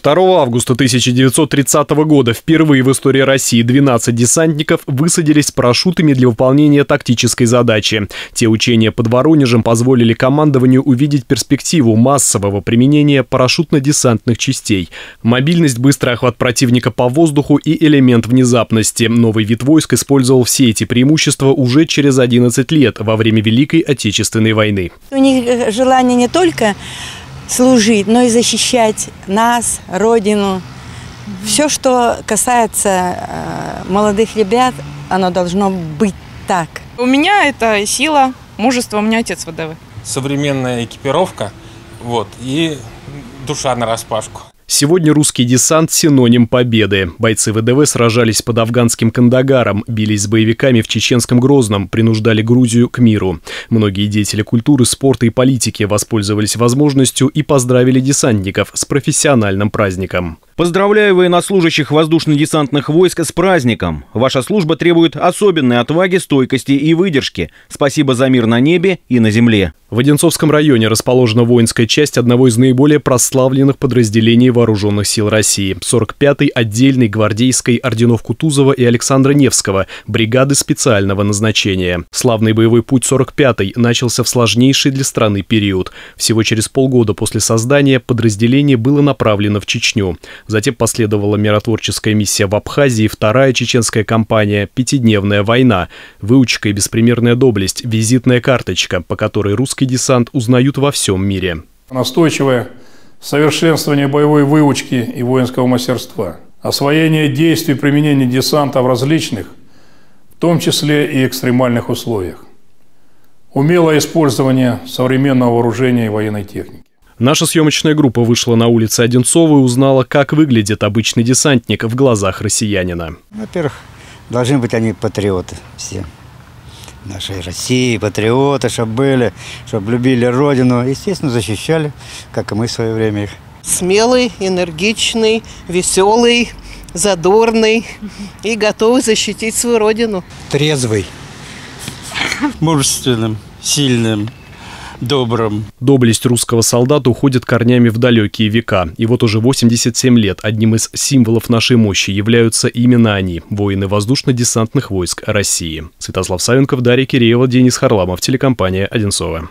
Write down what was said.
2 августа 1930 года впервые в истории России 12 десантников высадились с парашютами для выполнения тактической задачи. Те учения под Воронежем позволили командованию увидеть перспективу массового применения парашютно-десантных частей. Мобильность, быстрый охват противника по воздуху и элемент внезапности. Новый вид войск использовал все эти преимущества уже через 11 лет во время Великой Отечественной войны. У них э, желание не только служить, но и защищать нас, Родину. Все, что касается э, молодых ребят, оно должно быть так. У меня это сила, мужество, у меня отец ВДВ. Современная экипировка, вот, и душа на распашку. Сегодня русский десант – синоним победы. Бойцы ВДВ сражались под афганским Кандагаром, бились с боевиками в чеченском Грозном, принуждали Грузию к миру. Многие деятели культуры, спорта и политики воспользовались возможностью и поздравили десантников с профессиональным праздником. Поздравляю военнослужащих воздушно-десантных войск с праздником. Ваша служба требует особенной отваги, стойкости и выдержки. Спасибо за мир на небе и на земле. В Одинцовском районе расположена воинская часть одного из наиболее прославленных подразделений Вооруженных сил России – 45-й отдельной гвардейской орденов Кутузова и Александра Невского, бригады специального назначения. Славный боевой путь 45-й начался в сложнейший для страны период. Всего через полгода после создания подразделение было направлено в Чечню. Затем последовала миротворческая миссия в Абхазии, вторая чеченская кампания, пятидневная война, выучка и беспримерная доблесть, визитная карточка, по которой русский десант узнают во всем мире. Настойчивое совершенствование боевой выучки и воинского мастерства, освоение действий применения десанта в различных, в том числе и экстремальных условиях, умелое использование современного вооружения и военной техники. Наша съемочная группа вышла на улицы Одинцова и узнала, как выглядит обычный десантник в глазах россиянина. Во-первых, должны быть они патриоты все. Нашей России, патриоты, чтобы были, чтобы любили Родину. Естественно, защищали, как и мы в свое время их. Смелый, энергичный, веселый, задорный и готовый защитить свою Родину. Трезвый, мужественным, сильным, добрым. Доблесть русского солдата уходит корнями в далекие века. И вот уже 87 лет одним из символов нашей мощи являются именно они – воины воздушно-десантных войск России. Святослав Савенков, Дарья Киреева, Денис Харламов, телекомпания «Одинцова».